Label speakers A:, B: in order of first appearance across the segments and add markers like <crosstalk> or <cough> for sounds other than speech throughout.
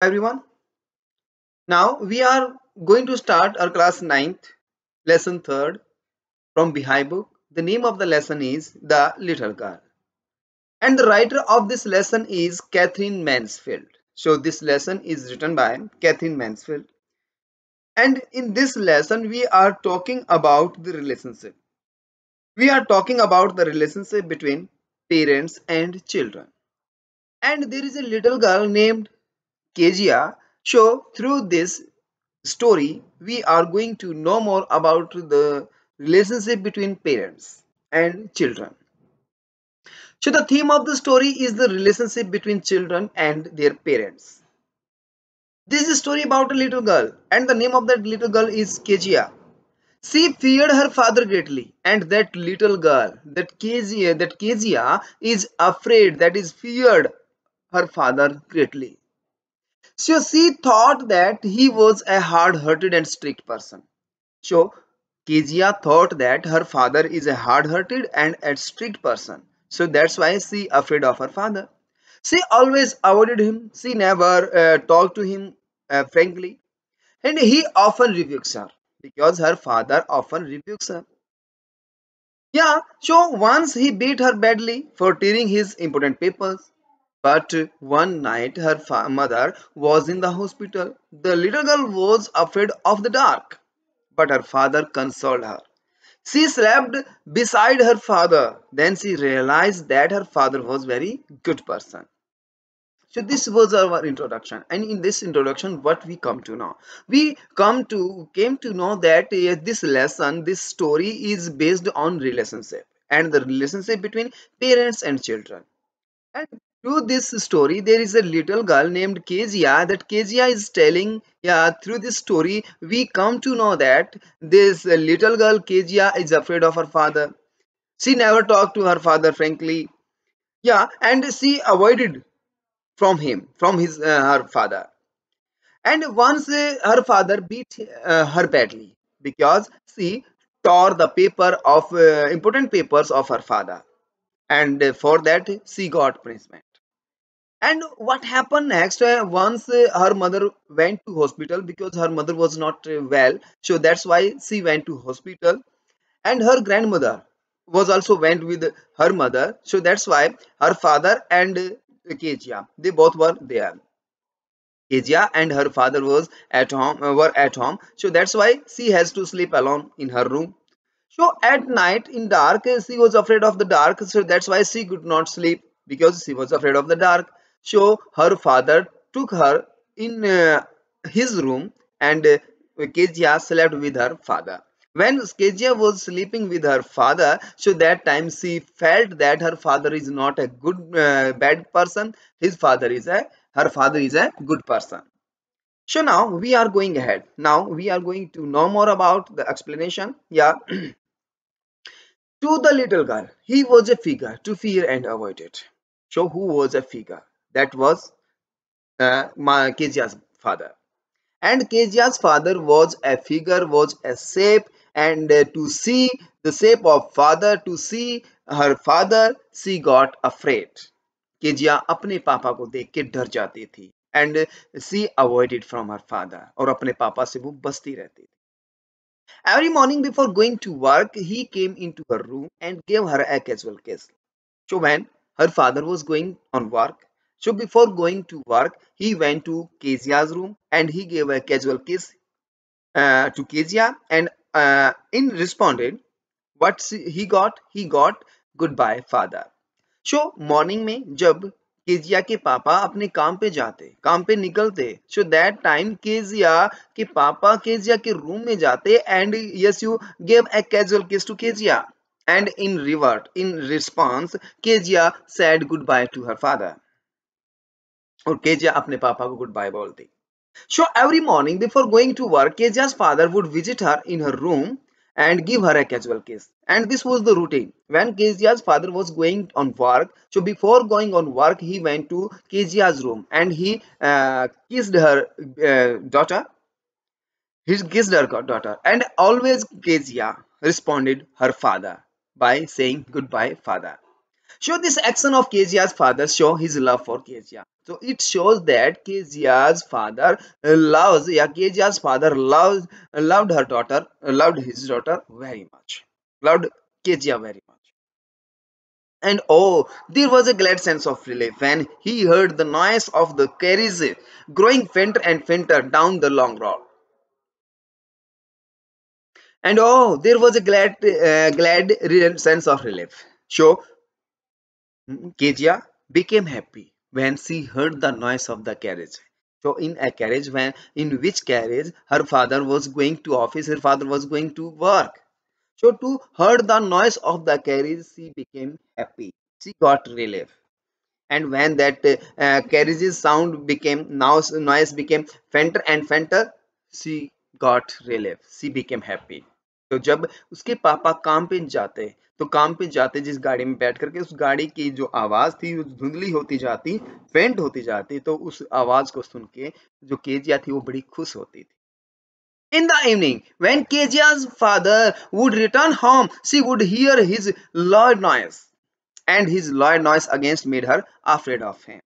A: everyone now we are going to start our class 9th lesson 3rd from Bihai book the name of the lesson is the little girl and the writer of this lesson is Catherine Mansfield so this lesson is written by Catherine Mansfield and in this lesson we are talking about the relationship we are talking about the relationship between parents and children and there is a little girl named Kejia. So through this story, we are going to know more about the relationship between parents and children. So the theme of the story is the relationship between children and their parents. This is a story about a little girl and the name of that little girl is Kejia. She feared her father greatly and that little girl, that Kezia, that Kezia is afraid, that is feared her father greatly. So she thought that he was a hard-hearted and strict person. So Kezia thought that her father is a hard-hearted and a strict person. So that's why she afraid of her father. She always avoided him. She never uh, talked to him uh, frankly. And he often rebukes her because her father often rebukes her. Yeah, so once he beat her badly for tearing his important papers. But one night her mother was in the hospital. The little girl was afraid of the dark, but her father consoled her. She slept beside her father. Then she realized that her father was very good person. So this was our introduction and in this introduction what we come to know. We come to came to know that uh, this lesson this story is based on relationship and the relationship between parents and children. And through this story there is a little girl named kezia that kezia is telling yeah through this story we come to know that this little girl kezia is afraid of her father she never talked to her father frankly yeah and she avoided from him from his uh, her father and once uh, her father beat uh, her badly because she tore the paper of uh, important papers of her father and for that she got punishment and what happened next uh, once uh, her mother went to hospital because her mother was not uh, well so that's why she went to hospital and her grandmother was also went with her mother so that's why her father and uh, they both were there Kezia and her father was at home uh, were at home so that's why she has to sleep alone in her room so at night in dark she was afraid of the dark so that's why she could not sleep because she was afraid of the dark so her father took her in uh, his room and uh, Kezia slept with her father. When Kezia was sleeping with her father, so that time she felt that her father is not a good uh, bad person. His father is a her father is a good person. So now we are going ahead. Now we are going to know more about the explanation. Yeah. <clears throat> to the little girl, he was a figure to fear and avoid it. So who was a figure? that was uh, Kejia's father. And Kejia's father was a figure, was a shape, and uh, to see the shape of father, to see her father, she got afraid. Kejia apne papa ko dekh ke dar jati thi and she avoided from her father aur apne papa se wo basti rehti thi Every morning before going to work, he came into her room and gave her a casual kiss. So when her father was going on work, So before going to work, he went to Kezia's room and he gave a casual kiss uh, to Kezia and uh, in responded, what he got? He got goodbye father. So morning में jab Kezia के पापा अपने काम पे जाते काम पे निकलते सो दैट टाइम केजिया के पापा केजिया के रूम में जाते and yes you gave a casual kiss to Kezia and in revert in response Kezia said goodbye to her father और Keja अपने पापा को goodbye So every morning before going to work, Keja's father would visit her in her room and give her a casual kiss. And this was the routine. When Kejia's father was going on work, so before going on work, he went to Kejia's room and he uh, kissed her uh, daughter. He kissed her daughter. And always Kejia responded her father by saying goodbye, father. Show this action of Kezia's father show his love for Kezia. So it shows that Kezia's father loves, yeah, Kezia's father loves, loved her daughter, loved his daughter very much, loved Kezia very much. And oh, there was a glad sense of relief when he heard the noise of the carriage growing fainter and fainter down the long road. And oh, there was a glad, uh, glad sense of relief. So Hmm? Kajia became happy when she heard the noise of the carriage. So in a carriage when in which carriage her father was going to office, her father was going to work. So to heard the noise of the carriage, she became happy. She got relief. And when that uh, carriage's sound became now noise became fainter and fainter, she got relief. She became happy. तो जब उसके पापा काम पे जाते तो काम पे जाते जिस गाड़ी में बैठ करके उस गाड़ी की जो आवाज़ थी वो धुंधली होती जाती फेंट होती जाती तो उस आवाज़ को सुन के जो केजिया थी वो बड़ी खुश होती थी in the evening when Kezia's father would return home she would hear his loud noise and his loud noise against made her afraid of him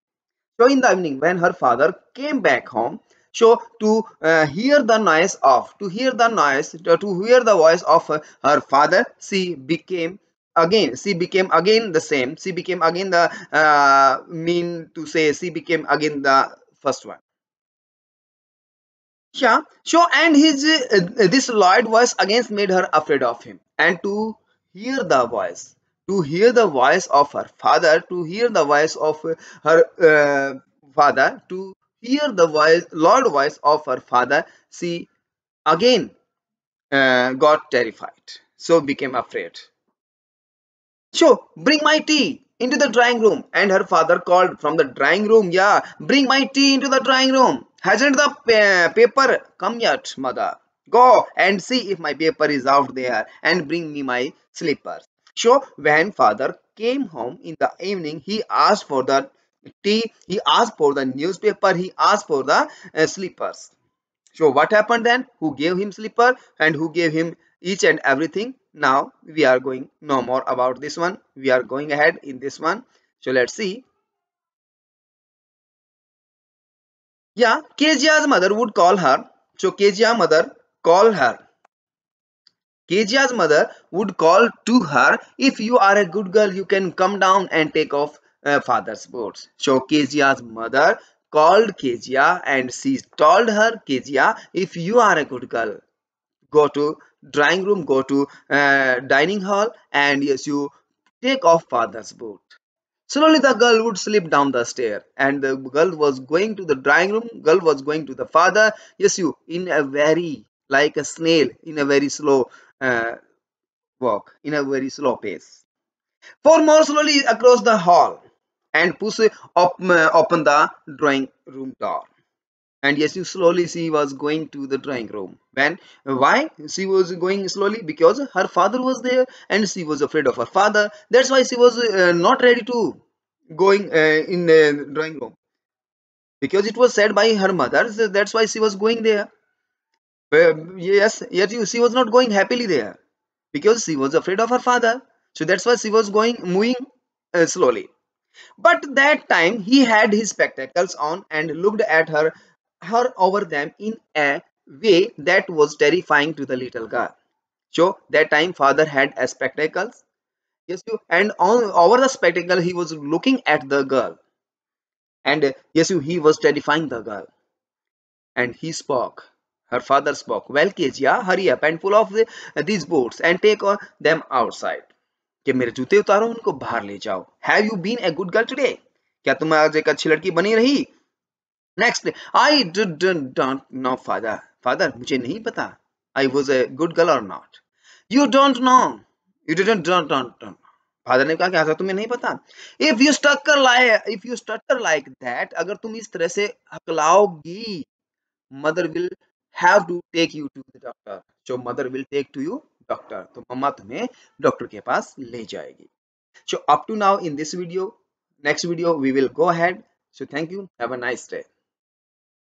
A: So in the evening when her father came back home so to uh, hear the noise of to hear the noise uh, to hear the voice of uh, her father she became again she became again the same she became again the uh, mean to say she became again the first one yeah so and his uh, uh this Lloyd was again made her afraid of him and to hear the voice to hear the voice of her father to hear the voice of her uh, father to Hear the voice, Lord voice of her father, she again uh, got terrified, so became afraid. So, bring my tea into the drawing room. And her father called from the drawing room, yeah, bring my tea into the drawing room. Hasn't the pa uh, paper come yet, mother? Go and see if my paper is out there and bring me my slippers. So, when father came home in the evening, he asked for the T. he asked for the newspaper, he asked for the uh, slippers. So what happened then? Who gave him slipper and who gave him each and everything? Now we are going no more about this one. We are going ahead in this one. So let's see. Yeah, Kejia's mother would call her. So Kejia's mother call her. Kejia's mother would call to her, if you are a good girl, you can come down and take off uh, father's boots. So Kezia's mother called Kezia and she told her, Kezia, if you are a good girl, go to drawing room, go to uh, dining hall and yes, you take off father's boot. Slowly the girl would slip down the stair and the girl was going to the drawing room, girl was going to the father, yes you, in a very, like a snail, in a very slow uh, walk, in a very slow pace. For more slowly across the hall, and push up, uh, open the drawing room door and yes you slowly she was going to the drawing room when why she was going slowly because her father was there and she was afraid of her father that's why she was uh, not ready to going uh, in the drawing room because it was said by her mother so that's why she was going there uh, yes yet you, she was not going happily there because she was afraid of her father so that's why she was going moving uh, slowly but that time he had his spectacles on and looked at her, her over them in a way that was terrifying to the little girl. So that time father had a spectacles. Yes, you and on over the spectacle he was looking at the girl. And yes, you he was terrifying the girl. And he spoke. Her father spoke, Well, Kezia, hurry up and pull off the, these boots and take uh, them outside. कि मेरे जूते उतारो उनको बाहर ले जाओ have you been a good girl today क्या तुम आज एक अच्छी लड़की बनी रही next I don't know father father मुझे नहीं पता I was a good girl और not you don't know you don't don't don't father ने कहा कि ऐसा तुम्हें नहीं पता if you stutter like if you stutter like that अगर तुम इस तरह से हकलाओगी mother will have to take you to the doctor जो mother will take to you doctor तो मम्मा तुम्हें डॉक्टर के पास ले जाएगी so up to now in this video next video we will go ahead so thank you have a nice day